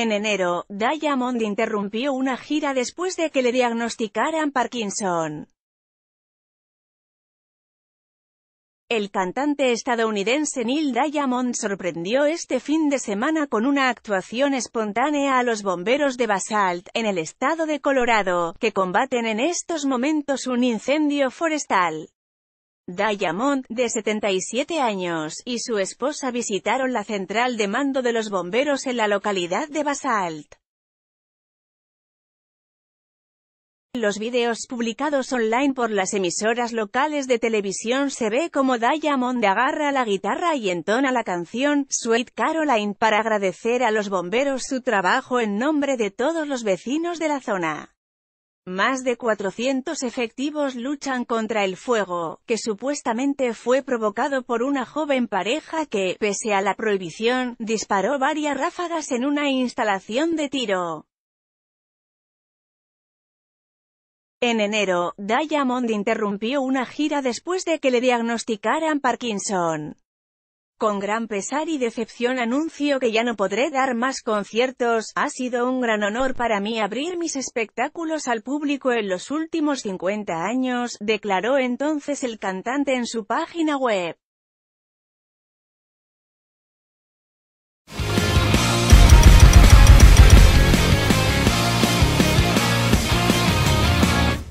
En enero, Diamond interrumpió una gira después de que le diagnosticaran Parkinson. El cantante estadounidense Neil Diamond sorprendió este fin de semana con una actuación espontánea a los bomberos de Basalt, en el estado de Colorado, que combaten en estos momentos un incendio forestal. Diamond, de 77 años, y su esposa visitaron la central de mando de los bomberos en la localidad de Basalt. Los vídeos publicados online por las emisoras locales de televisión se ve como Diamond agarra la guitarra y entona la canción Sweet Caroline para agradecer a los bomberos su trabajo en nombre de todos los vecinos de la zona. Más de 400 efectivos luchan contra el fuego, que supuestamente fue provocado por una joven pareja que, pese a la prohibición, disparó varias ráfagas en una instalación de tiro. En enero, Diamond interrumpió una gira después de que le diagnosticaran Parkinson. Con gran pesar y decepción anuncio que ya no podré dar más conciertos, ha sido un gran honor para mí abrir mis espectáculos al público en los últimos 50 años, declaró entonces el cantante en su página web.